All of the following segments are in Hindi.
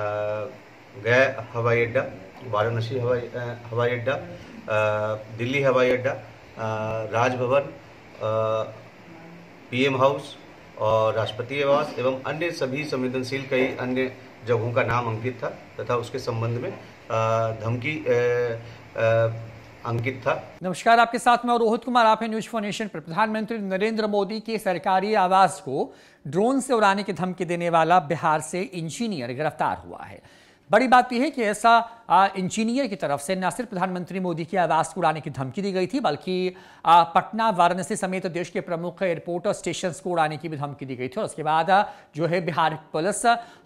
गया हवाई अड्डा वाराणसी हवाई हवाई अड्डा दिल्ली हवाई अड्डा राजभवन पीएम हाउस और राष्ट्रपति आवास एवं अन्य सभी संवेदनशील कई अन्य जगहों का नाम अंकित था तथा उसके संबंध में धमकी अंकित था नमस्कार आपके साथ में रोहित कुमार आप है न्यूज फोनेशन पर प्रधानमंत्री नरेंद्र मोदी के सरकारी आवास को ड्रोन से उड़ाने की धमकी देने वाला बिहार से इंजीनियर गिरफ्तार हुआ है बड़ी बात यह है कि ऐसा इंजीनियर की तरफ से न सिर्फ प्रधानमंत्री मोदी की आवाज़ को उड़ाने की धमकी दी गई थी बल्कि पटना वाराणसी समेत देश के प्रमुख एयरपोर्ट और स्टेशन को उड़ाने की भी धमकी दी गई थी और उसके बाद जो है बिहार पुलिस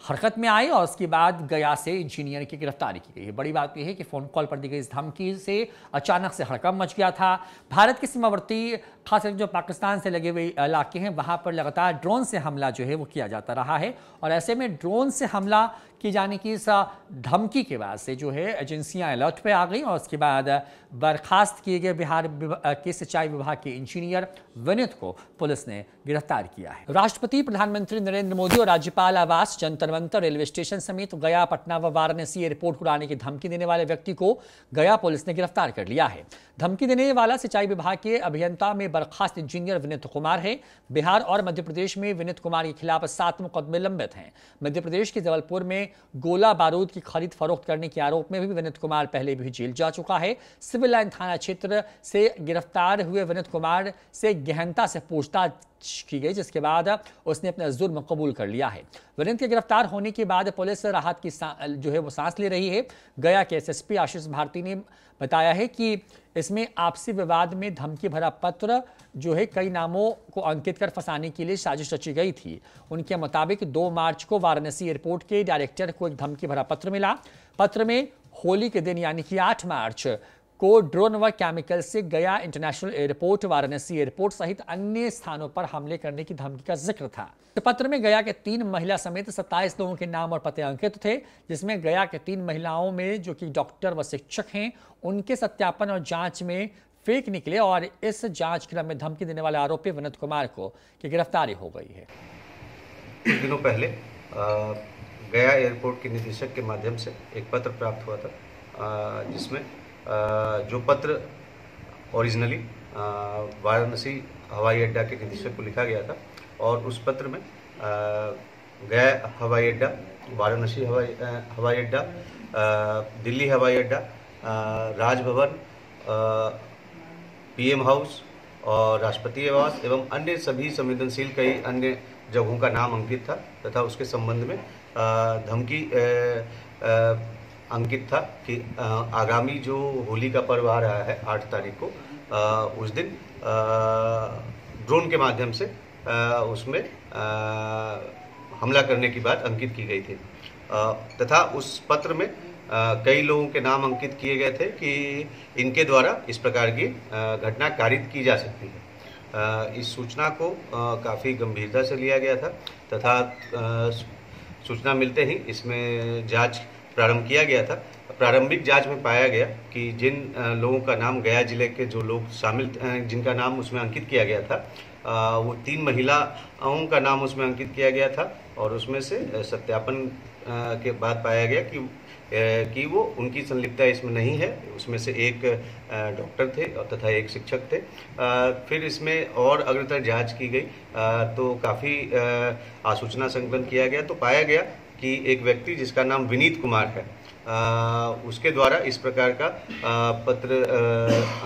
हरकत में आई और उसके बाद गया से इंजीनियर की गिरफ्तारी की गई है बड़ी बात यह है कि फ़ोन कॉल पर दी गई इस धमकी से अचानक से हड़कम मच गया था भारत के सीमावर्ती खासकर जो पाकिस्तान से लगे हुए इलाके हैं वहाँ पर लगातार ड्रोन से हमला जो है वो किया जाता रहा है और ऐसे में ड्रोन से हमला किए जाने की इस धमकी के बाद से जो है एजेंसियां अलर्ट पे आ गई और उसके बाद बर्खास्त किए गए बिहार के सिंचाई विभाग के इंजीनियर विनित को पुलिस ने गिरफ्तार किया है राष्ट्रपति प्रधानमंत्री नरेंद्र मोदी और राज्यपाल आवास जंतर मंतर रेलवे स्टेशन समेत गया पटना व वाराणसी एयरपोर्ट को उड़ाने की धमकी देने वाले व्यक्ति को गया पुलिस ने गिरफ्तार कर लिया है धमकी देने वाला सिंचाई विभाग के अभियंता में बर्खास्त इंजीनियर विनित कुमार है बिहार और मध्य प्रदेश में विनित कुमार के खिलाफ सात मुकदमे लंबित हैं मध्य प्रदेश के जबलपुर में गोला बारूद की खरीद फरोख्त करने के आरोप में भी विनित कुमार पहले भी जेल जा चुका है सिविल लाइन थाना क्षेत्र से गिरफ्तार हुए विनित कुमार से गहनता से पूछताछ जांच की गई जिसके बाद उसने अपना जुर्म कबूल कर लिया है वरिंद के गिरफ्तार होने के बाद पुलिस राहत की जो है वो सांस ले रही है गया के एसएसपी आशीष भारती ने बताया है कि इसमें आपसी विवाद में धमकी भरा पत्र जो है कई नामों को अंकित कर फंसाने के लिए साजिश रची गई थी उनके मुताबिक 2 मार्च को वाराणसी एयरपोर्ट के डायरेक्टर को एक धमकी भरा पत्र मिला पत्र में होली के दिन यानी कि 8 मार्च को ड्रोन व केमिकल से गया इंटरनेशनल एयरपोर्ट वाराणसी एयरपोर्ट सहित अन्य स्थानों पर हमले करने की धमकी का जिक्र था पत्र में गया के तीन महिला समेत 27 लोगों के नाम और पते अंकित थे जिसमें गया के तीन महिलाओं में जो कि डॉक्टर व शिक्षक हैं उनके सत्यापन और जांच में फेक निकले और इस जांच क्रम में धमकी देने वाले आरोपी विनोद कुमार को की गिरफ्तारी हो गई है दिनों पहले गया एयरपोर्ट के निदेशक के माध्यम से एक पत्र प्राप्त हुआ था जिसमें जो पत्र ओरिजिनली वाराणसी हवाई अड्डा के निदेशक को लिखा गया था और उस पत्र में गया हवाई अड्डा वाराणसी हवाई हवाई अड्डा दिल्ली हवाई अड्डा राजभवन पीएम हाउस और राष्ट्रपति आवास एवं अन्य सभी संवेदनशील कई अन्य जगहों का नाम अंकित था तथा उसके संबंध में धमकी अंकित था कि आगामी जो होली का पर्व आ रहा है आठ तारीख को उस दिन ड्रोन के माध्यम से उसमें हमला करने की बात अंकित की गई थी तथा उस पत्र में कई लोगों के नाम अंकित किए गए थे कि इनके द्वारा इस प्रकार की घटना कारित की जा सकती है इस सूचना को काफ़ी गंभीरता से लिया गया था तथा सूचना मिलते ही इसमें जांच प्रारंभ किया गया था प्रारंभिक जांच में पाया गया कि जिन लोगों का नाम गया जिले के जो लोग शामिल जिनका नाम उसमें अंकित किया गया था वो तीन महिलाओं का नाम उसमें अंकित किया गया था और उसमें से सत्यापन के बाद पाया गया कि कि वो उनकी संलिप्तता इसमें नहीं है उसमें से एक डॉक्टर थे और तथा एक शिक्षक थे फिर इसमें और अग्रतर जांच की गई तो काफ़ी आसूचना संकलन किया गया तो पाया गया कि एक व्यक्ति जिसका नाम विनीत कुमार है आ, उसके द्वारा इस प्रकार का आ, पत्र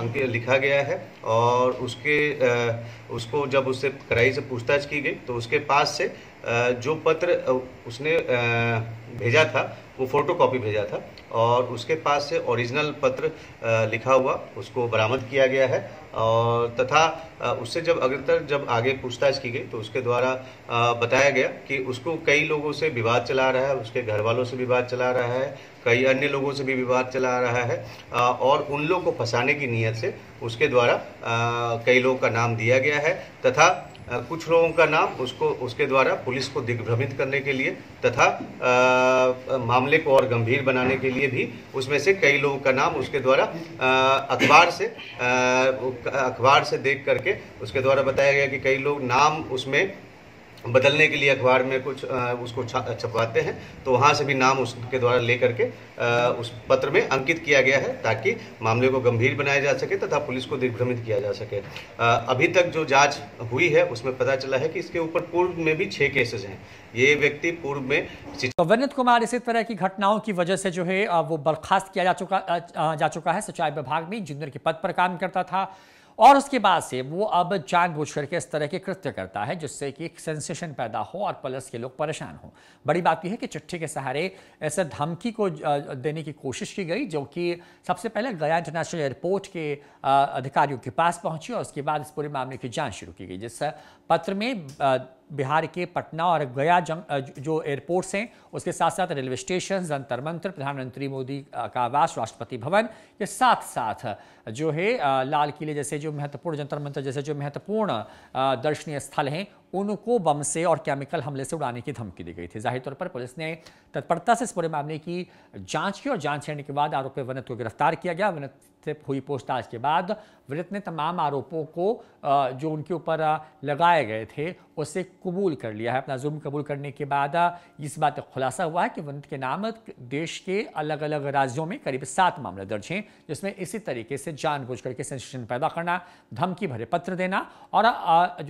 अंक लिखा गया है और उसके आ, उसको जब उससे कड़ाई से पूछताछ की गई तो उसके पास से आ, जो पत्र उसने आ, भेजा था वो फोटो कॉपी भेजा था और उसके पास से ओरिजिनल पत्र लिखा हुआ उसको बरामद किया गया है और तथा उससे जब अग्रतर जब आगे पूछताछ की गई तो उसके द्वारा बताया गया कि उसको कई लोगों से विवाद चला रहा है उसके घर वालों से विवाद चला रहा है कई अन्य लोगों से भी विवाद चला रहा है और उन लोगों को फंसाने की नीयत से उसके द्वारा कई लोगों का नाम दिया गया है तथा कुछ लोगों का नाम उसको उसके द्वारा पुलिस को दिग्भ्रमित करने के लिए तथा आ, मामले को और गंभीर बनाने के लिए भी उसमें से कई लोगों का नाम उसके द्वारा अखबार से अखबार से देख करके उसके द्वारा बताया गया कि कई लोग नाम उसमें बदलने के लिए अखबार में कुछ आ, उसको छपवाते हैं तो वहाँ से भी नाम उसके द्वारा ले करके आ, उस पत्र में अंकित किया गया है ताकि मामले को गंभीर बनाया जा सके तथा पुलिस को दिग्भ्रमित किया जा सके आ, अभी तक जो जांच हुई है उसमें पता चला है कि इसके ऊपर पूर्व में भी छः केसेस हैं ये व्यक्ति पूर्व में तो विनित कुमार इसी तरह की घटनाओं की वजह से जो है वो बर्खास्त किया जा चुका जा चुका है सिंचाई विभाग में इंजीनियर के पद पर काम करता था और उसके बाद से वो अब जानबूझ करके इस तरह के कृत्य करता है जिससे कि एक सेंसेशन पैदा हो और प्लस के लोग परेशान हो बड़ी बात यह है कि चिट्ठी के सहारे ऐसे धमकी को देने की कोशिश की गई जो कि सबसे पहले गया इंटरनेशनल एयरपोर्ट के अधिकारियों के पास पहुंची और उसके बाद इस पूरे मामले की जाँच शुरू की गई जिस पत्र में बिहार के पटना और गया जंग जो एयरपोर्ट्स हैं उसके साथ साथ रेलवे स्टेशन जंतर मंत्र प्रधानमंत्री मोदी का आवास राष्ट्रपति भवन के साथ साथ जो है लाल किले जैसे जो महत्वपूर्ण जंतर मंत्र जैसे जो महत्वपूर्ण दर्शनीय स्थल हैं उनको बम से और केमिकल हमले से उड़ाने की धमकी दी गई थी जाहिर तौर पर पुलिस ने तत्परता से इस पूरे मामले की जाँच की और जाँच करने के बाद आरोपी वनत को गिरफ्तार किया गया वनत से हुई पूछताछ के बाद व्रत ने तमाम आरोपों को जो उनके ऊपर लगाए गए थे उसे कबूल कर लिया है अपना जुर्म कबूल करने के बाद इस बात का खुलासा हुआ है कि व्रत के नाम देश के अलग अलग राज्यों में करीब सात मामले दर्ज हैं जिसमें इसी तरीके से जानबूझ करके सेंसेशन पैदा करना धमकी भरे पत्र देना और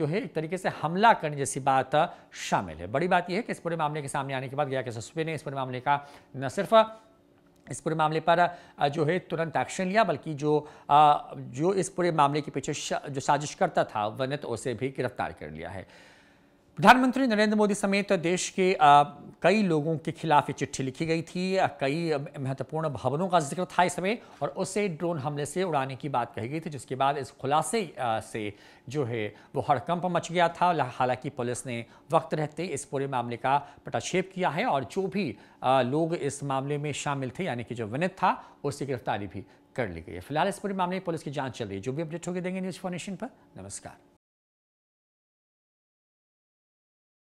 जो है एक तरीके से हमला करने जैसी बात शामिल है बड़ी बात यह है कि इस पूरे मामले के सामने आने के बाद गया के सस्पे ने इस पूरे मामले का न सिर्फ इस पूरे मामले पर जो है तुरंत एक्शन लिया बल्कि जो जो इस पूरे मामले के पीछे जो साजिश करता था वनित उसे भी गिरफ्तार कर लिया है प्रधानमंत्री नरेंद्र मोदी समेत देश के आ, कई लोगों के खिलाफ ये चिट्ठी लिखी गई थी कई महत्वपूर्ण भवनों का जिक्र था इस समय और उसे ड्रोन हमले से उड़ाने की बात कही गई थी जिसके बाद इस खुलासे से जो है वो हड़कंप मच गया था हालांकि पुलिस ने वक्त रहते इस पूरे मामले का पटाक्षेप किया है और जो भी लोग इस मामले में शामिल थे यानी कि जो विनित था उसकी गिरफ्तारी भी कर ली गई है फिलहाल इस पूरे मामले में पुलिस की जाँच चल रही है जो भी अपडेट होगी देंगे न्यूज़ फॉर्नेशन पर नमस्कार